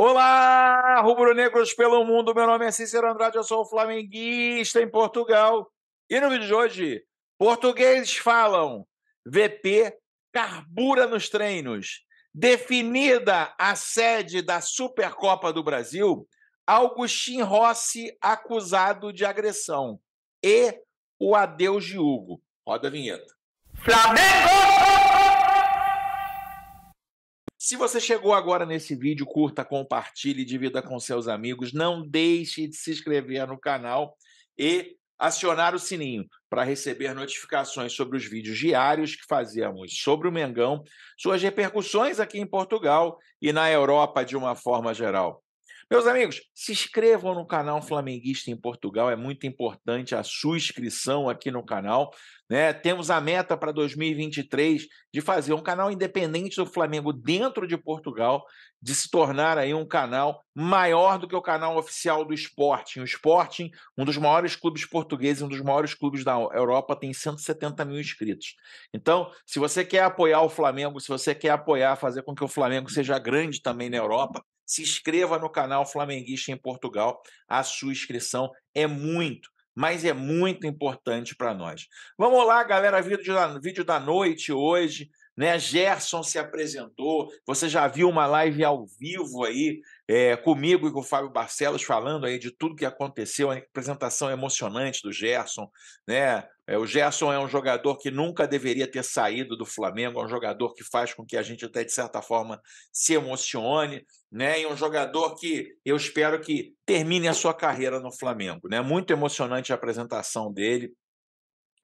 Olá, rubro-negros pelo mundo. Meu nome é Cícero Andrade, eu sou flamenguista em Portugal. E no vídeo de hoje, portugueses falam VP carbura nos treinos. Definida a sede da Supercopa do Brasil, Augustin Rossi acusado de agressão. E o adeus de Hugo. Roda a vinheta. Flamengo! Se você chegou agora nesse vídeo, curta, compartilhe, divida com seus amigos. Não deixe de se inscrever no canal e acionar o sininho para receber notificações sobre os vídeos diários que fazemos sobre o Mengão, suas repercussões aqui em Portugal e na Europa de uma forma geral. Meus amigos, se inscrevam no canal Flamenguista em Portugal, é muito importante a sua inscrição aqui no canal. Né? Temos a meta para 2023 de fazer um canal independente do Flamengo dentro de Portugal, de se tornar aí um canal maior do que o canal oficial do Sporting. O Sporting, um dos maiores clubes portugueses, um dos maiores clubes da Europa, tem 170 mil inscritos. Então, se você quer apoiar o Flamengo, se você quer apoiar, fazer com que o Flamengo seja grande também na Europa, se inscreva no canal Flamenguista em Portugal. A sua inscrição é muito, mas é muito importante para nós. Vamos lá, galera, vídeo da, vídeo da noite hoje né? Gerson se apresentou. Você já viu uma live ao vivo aí é, comigo e com o Fábio Barcelos falando aí de tudo que aconteceu, a apresentação emocionante do Gerson, né? É, o Gerson é um jogador que nunca deveria ter saído do Flamengo, é um jogador que faz com que a gente até de certa forma se emocione, né? E um jogador que eu espero que termine a sua carreira no Flamengo, né? Muito emocionante a apresentação dele,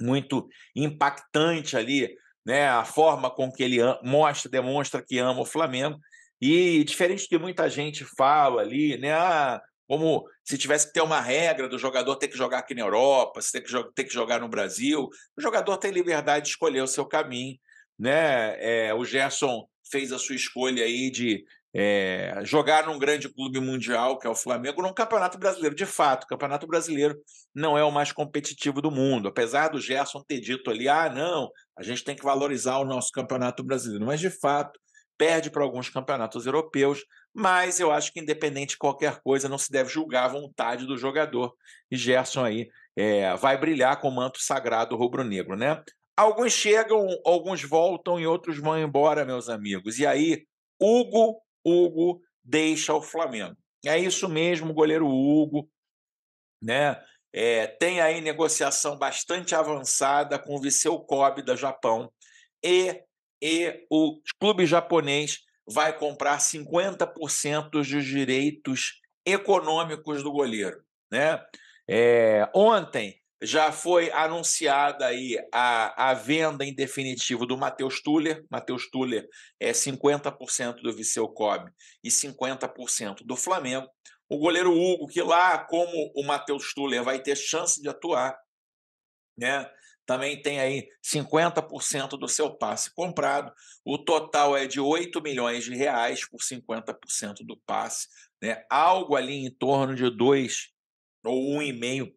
muito impactante ali né? A forma com que ele mostra, demonstra que ama o Flamengo. E diferente do que muita gente fala ali, né? Ah, como se tivesse que ter uma regra do jogador ter que jogar aqui na Europa, se ter que, ter que jogar no Brasil. O jogador tem liberdade de escolher o seu caminho, né? É, o Gerson fez a sua escolha aí de é, jogar num grande clube mundial, que é o Flamengo, num campeonato brasileiro. De fato, o campeonato brasileiro não é o mais competitivo do mundo. Apesar do Gerson ter dito ali, ah, não, a gente tem que valorizar o nosso campeonato brasileiro, mas de fato perde para alguns campeonatos europeus. Mas eu acho que, independente de qualquer coisa, não se deve julgar a vontade do jogador. E Gerson aí é, vai brilhar com o manto sagrado rubro-negro, né? Alguns chegam, alguns voltam e outros vão embora, meus amigos. E aí, Hugo, Hugo deixa o Flamengo. É isso mesmo, goleiro Hugo, né? É, tem aí negociação bastante avançada com o Viseu Kobe da Japão e, e o clube japonês vai comprar 50% dos direitos econômicos do goleiro. Né? É, ontem já foi anunciada aí a, a venda em definitivo do Matheus Tuller. Matheus Tuller é 50% do Viseu Kobe e 50% do Flamengo. O goleiro Hugo, que lá, como o Matheus Tuller vai ter chance de atuar, né? Também tem aí 50% do seu passe comprado. O total é de 8 milhões de reais por 50% do passe, né? Algo ali em torno de 2 ou 1,5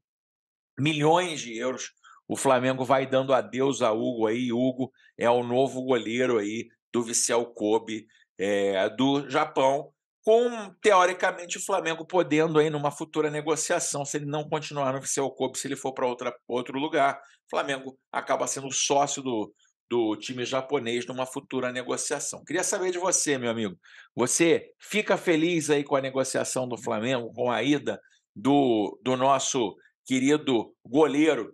milhões de euros. O Flamengo vai dando adeus a Hugo aí. Hugo é o novo goleiro aí do Vissel Kobe é, do Japão com, teoricamente, o Flamengo podendo aí numa futura negociação, se ele não continuar no seu clube, se ele for para outro lugar, o Flamengo acaba sendo sócio do, do time japonês numa futura negociação. Queria saber de você, meu amigo. Você fica feliz aí com a negociação do Flamengo, com a ida do, do nosso querido goleiro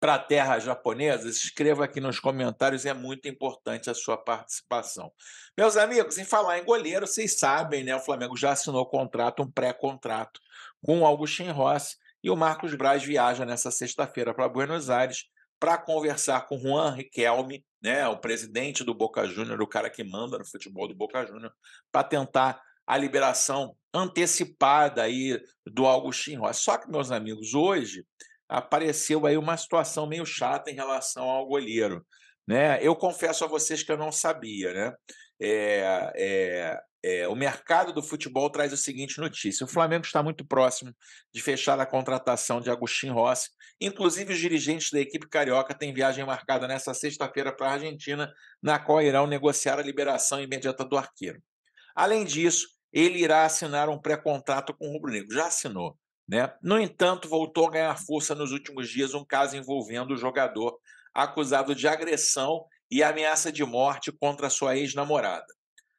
para a terra japonesa, escreva aqui nos comentários, é muito importante a sua participação. Meus amigos, em falar em goleiro, vocês sabem, né? O Flamengo já assinou contrato, um pré-contrato com o Augustin Rossi e o Marcos Braz viaja nessa sexta-feira para Buenos Aires para conversar com Juan Riquelme, né, o presidente do Boca Júnior, o cara que manda no futebol do Boca Júnior, para tentar a liberação antecipada aí do Augustin Rossi. Só que, meus amigos, hoje apareceu aí uma situação meio chata em relação ao goleiro. Né? Eu confesso a vocês que eu não sabia. Né? É, é, é, o mercado do futebol traz a seguinte notícia: o Flamengo está muito próximo de fechar a contratação de Agostinho Rossi. Inclusive, os dirigentes da equipe carioca têm viagem marcada nesta sexta-feira para a Argentina, na qual irão negociar a liberação imediata do arqueiro. Além disso, ele irá assinar um pré-contrato com o Rubro Negro. Já assinou. Né? No entanto, voltou a ganhar força nos últimos dias um caso envolvendo o jogador acusado de agressão e ameaça de morte contra sua ex-namorada.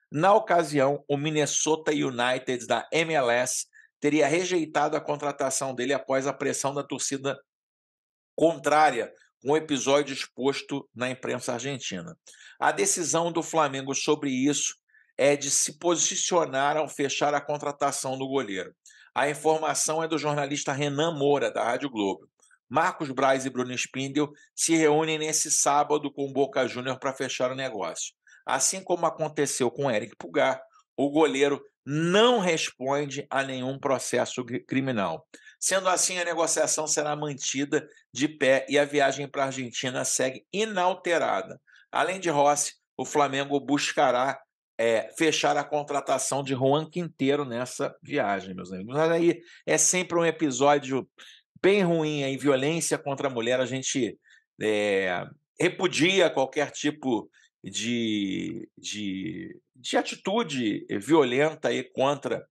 Na ocasião, o Minnesota United da MLS teria rejeitado a contratação dele após a pressão da torcida contrária, um episódio exposto na imprensa argentina. A decisão do Flamengo sobre isso é de se posicionar ao fechar a contratação do goleiro. A informação é do jornalista Renan Moura, da Rádio Globo. Marcos Braz e Bruno Spindel se reúnem nesse sábado com o Boca Júnior para fechar o negócio. Assim como aconteceu com Eric Pugar, o goleiro não responde a nenhum processo criminal. Sendo assim, a negociação será mantida de pé e a viagem para a Argentina segue inalterada. Além de Rossi, o Flamengo buscará é, fechar a contratação de Juan Quinteiro nessa viagem, meus amigos. Mas aí é sempre um episódio bem ruim aí, violência contra a mulher. A gente é, repudia qualquer tipo de, de, de atitude violenta aí contra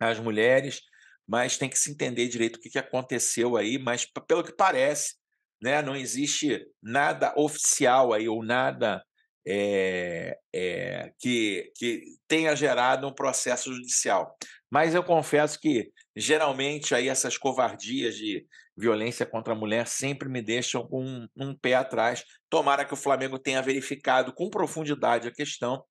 as mulheres, mas tem que se entender direito o que, que aconteceu aí. Mas pelo que parece, né, não existe nada oficial aí ou nada é, é, que, que tenha gerado um processo judicial. Mas eu confesso que geralmente aí essas covardias de violência contra a mulher sempre me deixam com um, um pé atrás. Tomara que o Flamengo tenha verificado com profundidade a questão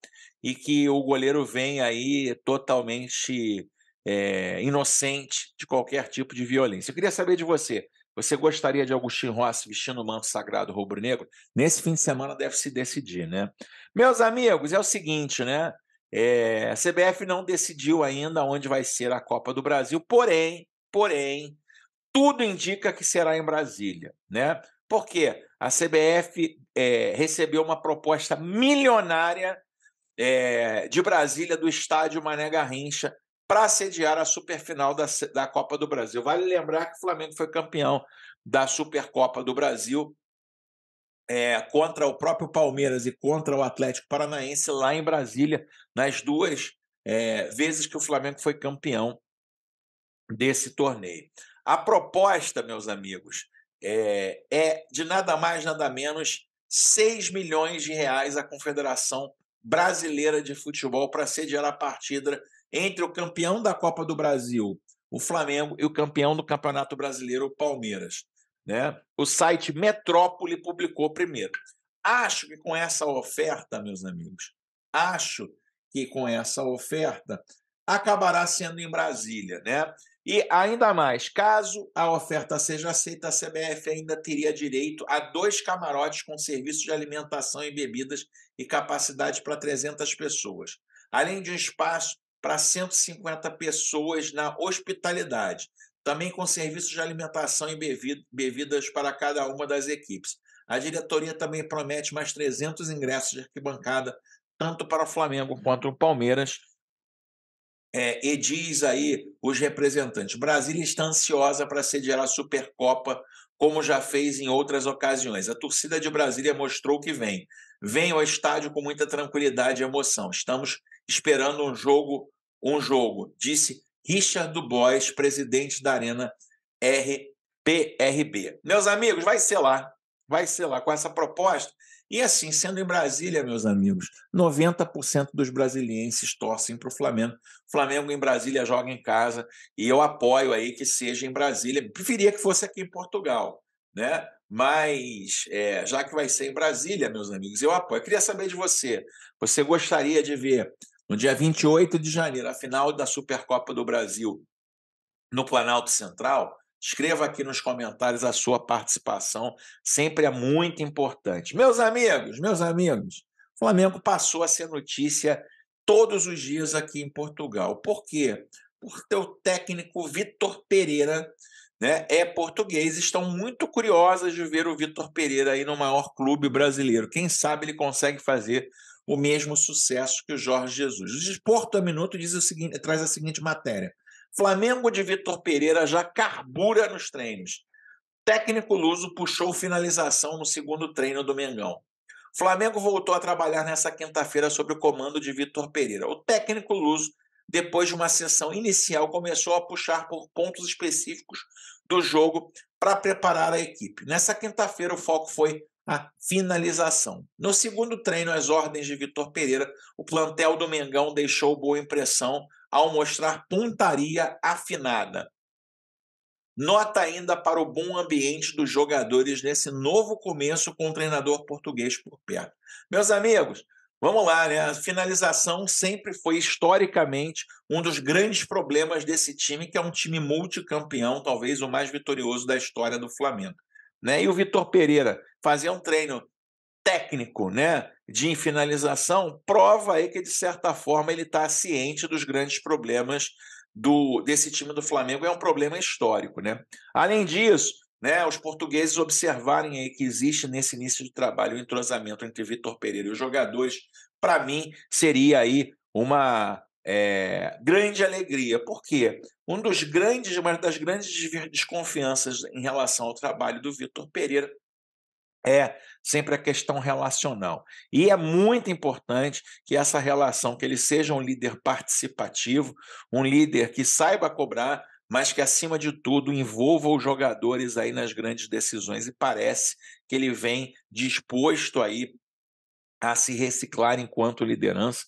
e que o goleiro venha aí totalmente é, inocente de qualquer tipo de violência. Eu queria saber de você, você gostaria de Agostinho Rossi vestindo o manto sagrado rubro-negro? Nesse fim de semana deve se decidir, né? Meus amigos, é o seguinte, né? É, a CBF não decidiu ainda onde vai ser a Copa do Brasil, porém, porém, tudo indica que será em Brasília, né? Porque a CBF é, recebeu uma proposta milionária é, de Brasília do estádio Mané Garrincha para sediar a superfinal da, da Copa do Brasil. Vale lembrar que o Flamengo foi campeão da Supercopa do Brasil é, contra o próprio Palmeiras e contra o Atlético Paranaense lá em Brasília, nas duas é, vezes que o Flamengo foi campeão desse torneio. A proposta, meus amigos, é, é de nada mais, nada menos 6 milhões de reais à Confederação Brasileira de Futebol para sediar a partida entre o campeão da Copa do Brasil, o Flamengo, e o campeão do Campeonato Brasileiro, o Palmeiras. Né? O site Metrópole publicou primeiro. Acho que com essa oferta, meus amigos, acho que com essa oferta acabará sendo em Brasília, né? E ainda mais, caso a oferta seja aceita, a CBF ainda teria direito a dois camarotes com serviço de alimentação e bebidas e capacidade para 300 pessoas, além de um espaço para 150 pessoas na hospitalidade, também com serviços de alimentação e bebidas para cada uma das equipes. A diretoria também promete mais 300 ingressos de arquibancada, tanto para o Flamengo quanto o Palmeiras. É, e diz aí os representantes: Brasília está ansiosa para sediar a Supercopa, como já fez em outras ocasiões. A torcida de Brasília mostrou que vem. Vem ao estádio com muita tranquilidade e emoção. Estamos esperando um jogo um jogo, disse Richard Dubois, presidente da Arena RPRB. Meus amigos, vai ser lá, vai ser lá com essa proposta. E assim, sendo em Brasília, meus amigos, 90% dos brasileiros torcem para o Flamengo. Flamengo em Brasília joga em casa e eu apoio aí que seja em Brasília. Preferia que fosse aqui em Portugal, né? Mas é, já que vai ser em Brasília, meus amigos, eu apoio. Eu queria saber de você. Você gostaria de ver no dia 28 de janeiro, a final da Supercopa do Brasil no Planalto Central, escreva aqui nos comentários a sua participação, sempre é muito importante. Meus amigos, meus amigos, o Flamengo passou a ser notícia todos os dias aqui em Portugal. Por quê? Porque o técnico Vitor Pereira né, é português, estão muito curiosas de ver o Vitor Pereira aí no maior clube brasileiro. Quem sabe ele consegue fazer o mesmo sucesso que o Jorge Jesus. O Porto a Minuto diz o seguinte, traz a seguinte matéria. Flamengo de Vitor Pereira já carbura nos treinos. Técnico Luso puxou finalização no segundo treino do Mengão. Flamengo voltou a trabalhar nessa quinta-feira sob o comando de Vitor Pereira. O técnico Luso, depois de uma sessão inicial, começou a puxar por pontos específicos do jogo para preparar a equipe. Nessa quinta-feira, o foco foi a finalização. No segundo treino, às ordens de Vitor Pereira, o plantel do Mengão deixou boa impressão ao mostrar pontaria afinada. Nota ainda para o bom ambiente dos jogadores nesse novo começo com o treinador português por perto. Meus amigos, vamos lá, né? A finalização sempre foi historicamente um dos grandes problemas desse time, que é um time multicampeão, talvez o mais vitorioso da história do Flamengo né? E o Vitor Pereira fazer um treino técnico, né, de finalização, prova aí que de certa forma ele está ciente dos grandes problemas do desse time do Flamengo, é um problema histórico, né? Além disso, né, os portugueses observarem aí que existe nesse início de trabalho o um entrosamento entre Vitor Pereira e os jogadores, para mim seria aí uma é, grande alegria, porque um dos grandes, uma das grandes desconfianças em relação ao trabalho do Vitor Pereira é sempre a questão relacional. E é muito importante que essa relação, que ele seja um líder participativo, um líder que saiba cobrar, mas que, acima de tudo, envolva os jogadores aí nas grandes decisões. E parece que ele vem disposto aí a se reciclar enquanto liderança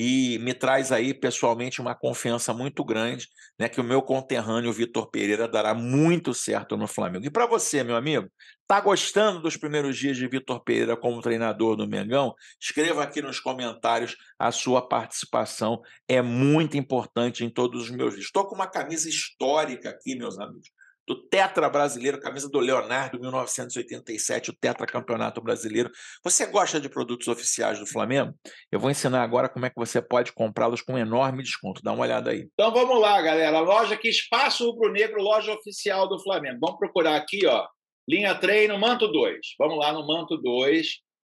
e me traz aí pessoalmente uma confiança muito grande, né, que o meu conterrâneo Vitor Pereira dará muito certo no Flamengo. E para você, meu amigo, tá gostando dos primeiros dias de Vitor Pereira como treinador do Mengão? Escreva aqui nos comentários a sua participação, é muito importante em todos os meus vídeos. Estou com uma camisa histórica aqui, meus amigos do Tetra brasileiro, camisa do Leonardo, 1987, o Tetra Campeonato Brasileiro. Você gosta de produtos oficiais do Flamengo? Eu vou ensinar agora como é que você pode comprá-los com um enorme desconto. Dá uma olhada aí. Então vamos lá, galera. Loja que Espaço Rubro Negro, loja oficial do Flamengo. Vamos procurar aqui, ó. Linha Treino, Manto 2. Vamos lá no Manto 2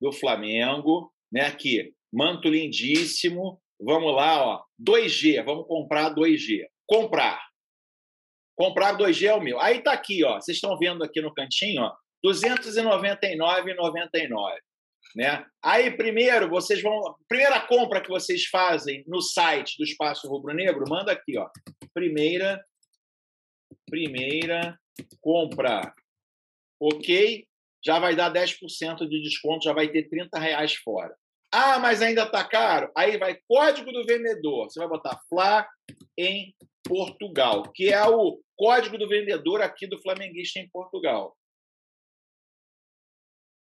do Flamengo, né? Aqui, manto lindíssimo. Vamos lá, ó. 2G, vamos comprar 2G. Comprar comprar 2G é o meu. Aí tá aqui, ó. Vocês estão vendo aqui no cantinho, ó, 299,99. Né? Aí primeiro vocês vão, primeira compra que vocês fazem no site do Espaço Rubro Negro, manda aqui, ó. Primeira primeira compra. OK? Já vai dar 10% de desconto, já vai ter 30 reais fora. Ah, mas ainda está caro. Aí vai código do vendedor. Você vai botar Fla em Portugal, que é o código do vendedor aqui do flamenguista em Portugal.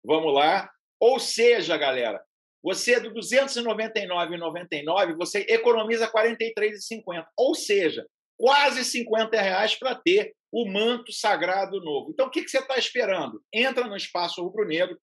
Vamos lá. Ou seja, galera, você é do 299,99, você economiza 43,50. Ou seja, quase 50 reais para ter o manto sagrado novo. Então, o que você está esperando? Entra no Espaço Rubro Negro,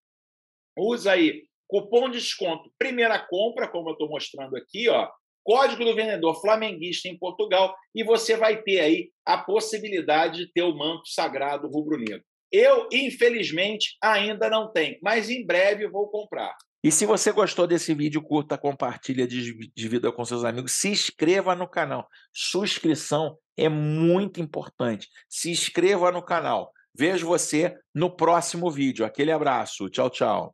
usa aí Cupom de desconto, primeira compra, como eu estou mostrando aqui, ó, código do vendedor flamenguista em Portugal, e você vai ter aí a possibilidade de ter o manto sagrado rubro-negro. Eu, infelizmente, ainda não tenho, mas em breve vou comprar. E se você gostou desse vídeo, curta, compartilha, divida com seus amigos, se inscreva no canal. Subscrição é muito importante. Se inscreva no canal. Vejo você no próximo vídeo. Aquele abraço. Tchau, tchau.